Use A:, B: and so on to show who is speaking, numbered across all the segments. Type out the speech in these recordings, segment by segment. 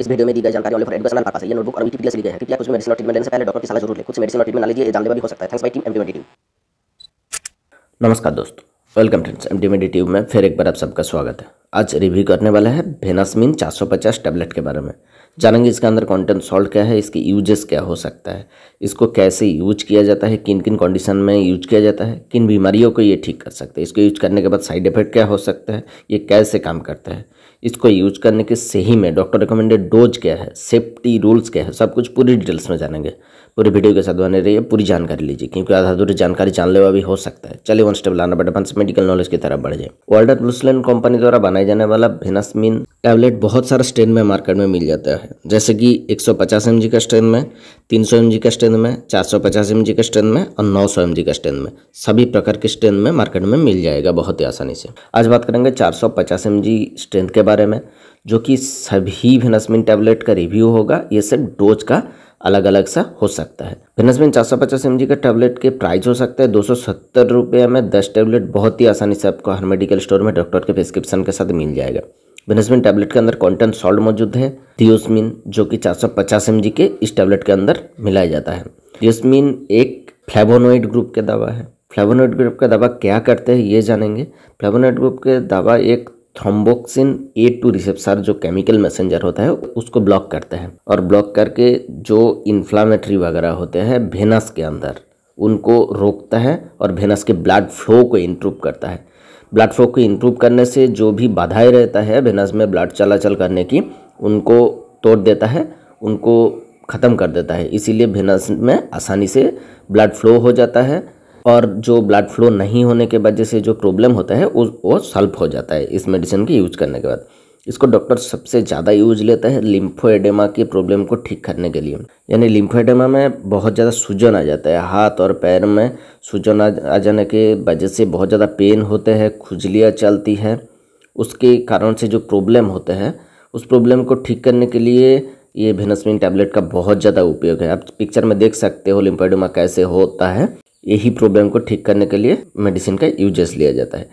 A: इस वीडियो में दी गई जानकारी ऑल फॉर एडुकेशनल पर्पस है ये नोटबुक और वीटी से ली गई है कृपया कुछ मेडिसिन और ट्रीटमेंट लेने से पहले डॉक्टर की सलाह जरूर ले कुछ मेडिसिन और ट्रीटमेंट ना लीजिए जानलेवा भी हो सकता है थैंक्स बाई टीम एमडी मेडिटिव नमस्कार दोस्तों वेलकम फ्रेंड्स एमडी मेडिटिव में फिर एक बार आप सबका स्वागत है आज रिव्यू करने वाला है भेनासमिन 450 टैबलेट के बारे में जानेंगे इसका अंदर कंटेंट सॉल्ट क्या है इसके यूजेस क्या हो सकता है इसको कैसे यूज किया जाता है किन किन कंडीशन में यूज किया जाता है किन बीमारियों को ये ठीक कर सकते हैं इसको यूज करने के बाद साइड इफेक्ट क्या हो सकता है ये कैसे काम करता है इसको यूज करने के सही में डॉक्टर रिकमेंडेड डोज क्या है सेफ्टी रूल्स क्या है सब कुछ पूरी डिटेल्स में जानेंगे पूरी वीडियो के साथ बने रहिए पूरी जानकारी लीजिए क्योंकि आधा दूरी जानकारी जानलेवा भी हो सकता है चलिए वन स्टेप लाना बट मेडिकल नॉलेज की तरफ बढ़ जाए वर्ल्ड ब्लूसलैंड कंपनी द्वारा बना बनाया जाने वाला भेनासमिन टैबलेट बहुत सारा स्ट्रेन में मार्केट में मिल जाता है जैसे कि 150 सौ का स्ट्रेन में 300 सौ का स्ट्रेन में 450 mg का स्ट्रेन में और 900 सौ का स्ट्रेन में सभी प्रकार के स्ट्रेन में मार्केट में मिल जाएगा बहुत ही आसानी से आज बात करेंगे चार 450 mg स्ट्रेन के बारे में जो कि सभी भेनासमिन टैबलेट का रिव्यू होगा ये सिर्फ डोज का अलग अलग सा हो सकता है फिटनेस चार सौ पचास एम का टैबलेट के प्राइस हो सकता है दो सौ सत्तर रुपये में दस टैबलेट बहुत ही आसानी से आपको हर मेडिकल स्टोर में डॉक्टर के प्रिस्क्रिप्शन के साथ मिल जाएगा बेनेसमिन टैबलेट के अंदर कॉन्टेंट सॉल्ट मौजूद है थियोसमिन जो कि चार सौ 450 mg के इस टैबलेट के अंदर मिलाया जाता है थियोसमिन एक फ्लेवोनोइड ग्रुप के दवा है फ्लेवोनोइड ग्रुप का दवा क्या करते हैं ये जानेंगे फ्लेवोनोइड ग्रुप के दवा एक थ्रोम्बोक्सिन ए टू रिसेप्सार जो केमिकल मैसेंजर होता है उसको ब्लॉक करते हैं और ब्लॉक करके जो इन्फ्लामेटरी वगैरह होते हैं भेनस के अंदर उनको रोकता है और भेनस के ब्लड फ्लो को इंप्रूव करता है ब्लड फ्लो को इंप्रूव करने से जो भी बाधाएं रहता है भेनस में ब्लड चलाचल करने की उनको तोड़ देता है उनको ख़त्म कर देता है इसीलिए भेनस में आसानी से ब्लड फ्लो हो जाता है और जो ब्लड फ्लो नहीं होने के वजह से जो प्रॉब्लम होता है वो सॉल्व हो जाता है इस मेडिसिन के यूज करने के बाद इसको डॉक्टर सबसे ज़्यादा यूज लेता है लिम्फोएडेमा की प्रॉब्लम को ठीक करने के लिए यानी लिम्फोएडेमा में बहुत ज़्यादा सूजन आ जाता है हाथ और पैर में सूजन आ जाने के वजह से बहुत ज़्यादा पेन होते हैं खुजलियाँ चलती हैं उसके कारण से जो प्रॉब्लम होते हैं उस प्रॉब्लम को ठीक करने के लिए ये भेनसमिन टैबलेट का बहुत ज़्यादा उपयोग है आप पिक्चर में देख सकते हो लिम्फोएडेमा कैसे होता है यही प्रॉब्लम को ठीक करने के लिए मेडिसिन का यूजेस लिया जाता है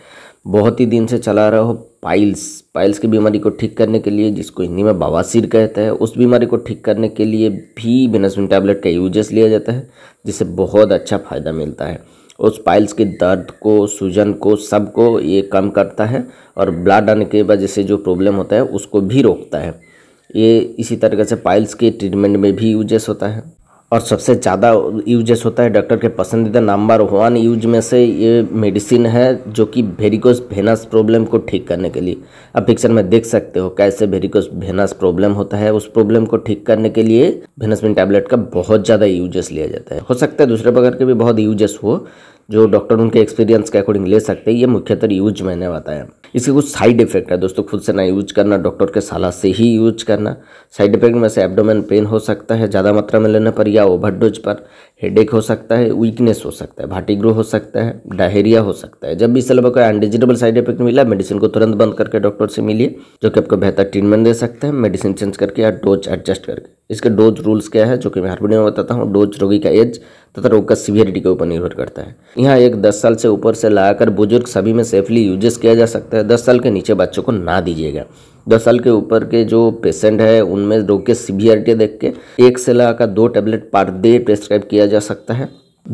A: बहुत ही दिन से चला रहा हो पाइल्स पाइल्स की बीमारी को ठीक करने के लिए जिसको हिंदी में बवासीर कहते हैं उस बीमारी को ठीक करने के लिए भी बेनासमिन टैबलेट का यूजेस लिया जाता है जिससे बहुत अच्छा फ़ायदा मिलता है उस पाइल्स के दर्द को सूजन को सब को ये कम करता है और ब्लड आने के वजह से जो प्रॉब्लम होता है उसको भी रोकता है ये इसी तरीके से पाइल्स के ट्रीटमेंट में भी यूजेस होता है और सबसे ज़्यादा यूजेस होता है डॉक्टर के पसंदीदा नंबर वन यूज में से ये मेडिसिन है जो कि वेरिकोस भेनस प्रॉब्लम को ठीक करने के लिए अब पिक्चर में देख सकते हो कैसे वेरिकोस भेनस प्रॉब्लम होता है उस प्रॉब्लम को ठीक करने के लिए भेनसमिन टैबलेट का बहुत ज़्यादा यूजेस लिया जाता है हो सकता है दूसरे प्रकार के भी बहुत यूजेस हो जो डॉक्टर उनके एक्सपीरियंस के अकॉर्डिंग ले सकते हैं ये मुख्यतः यूज मैंने बताया इसके कुछ साइड इफेक्ट है दोस्तों खुद से ना यूज करना डॉक्टर के सलाह से ही यूज करना साइड इफेक्ट में से एब्डोमेन पेन हो सकता है ज़्यादा मात्रा में लेने पर या ओवर पर हेडेक हो सकता है वीकनेस हो सकता है भाटीग्रो हो सकता है डायरिया हो सकता है जब भी सलब का अनडिजिटेबल साइड इफेक्ट मिला मेडिसिन को तुरंत बंद करके डॉक्टर से मिलिए जो कि आपको बेहतर ट्रीटमेंट दे सकते हैं मेडिसिन चेंज करके या डोज एडजस्ट करके इसके डोज रूल्स क्या है जो कि मैं हर वीडियो में बताता हूँ डोज रोगी का एज तथा रोग का सीवियरिटी के ऊपर निर्भर करता है यहाँ एक दस साल से ऊपर से लाकर बुजुर्ग सभी में सेफली यूजेस किया जा सकता है दस साल के नीचे बच्चों को ना दीजिएगा दस साल के ऊपर के जो पेशेंट है उनमें रोग के सीवियरिटी देख के एक से का दो टेबलेट पर डे प्रेस्क्राइब किया जा सकता है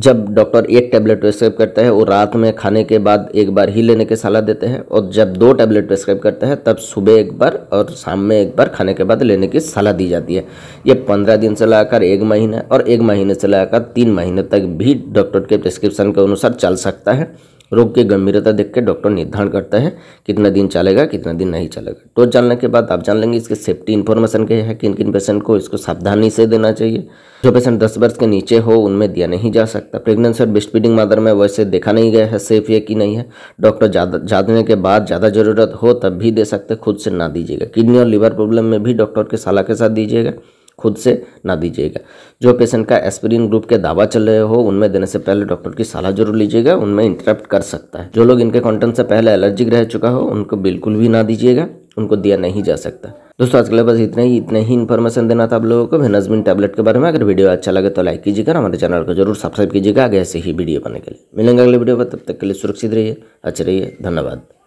A: जब डॉक्टर एक टैबलेट प्रेस्क्राइब करता है वो रात में खाने के बाद एक बार ही लेने की सलाह देते हैं और जब दो टैबलेट प्रेस्क्राइब करता है तब सुबह एक बार और शाम में एक बार खाने के बाद लेने की सलाह दी जाती है ये पंद्रह दिन से लगाकर एक महीना और एक महीने से लगाकर तीन महीने तक भी डॉक्टर के प्रिस्क्रिप्शन के अनुसार चल सकता है रोग की गंभीरता देख के डॉक्टर निर्धारण करता है कितना दिन चलेगा कितना दिन नहीं चलेगा तो जानने के बाद आप जान लेंगे इसके सेफ्टी इन्फॉर्मेशन क्या है किन किन पेशेंट को इसको सावधानी से देना चाहिए जो पेशेंट दस वर्ष के नीचे हो उनमें दिया नहीं जा सकता प्रेगनेंसी और बेस्ट फीडिंग मदर में वैसे देखा नहीं गया है सेफ है कि नहीं है डॉक्टर जाने के बाद ज़्यादा ज़रूरत हो तब भी दे सकते खुद से ना दीजिएगा किडनी और लीवर प्रॉब्लम में भी डॉक्टर के सलाह के साथ दीजिएगा खुद से ना दीजिएगा जो पेशेंट का एस्पिरिन ग्रुप के दावा चल रहे हो उनमें देने से पहले डॉक्टर की सलाह जरूर लीजिएगा उनमें इंटरप्ट कर सकता है जो लोग इनके कंटेंट से पहले एलर्जिक रह चुका हो उनको बिल्कुल भी ना दीजिएगा उनको दिया नहीं जा सकता दोस्तों आज के लिए बस इतना ही इतना ही इन्फॉर्मेशन देना था आप लोगों को भेनाजमिन टैबलेट के बारे में अगर वीडियो अच्छा लगे तो लाइक कीजिएगा हमारे चैनल को जरूर सब्सक्राइब कीजिएगा आगे ऐसे ही वीडियो बने के लिए मिलेंगे अगले वीडियो पर तब तक के लिए सुरक्षित रहिए अच्छे रहिए धन्यवाद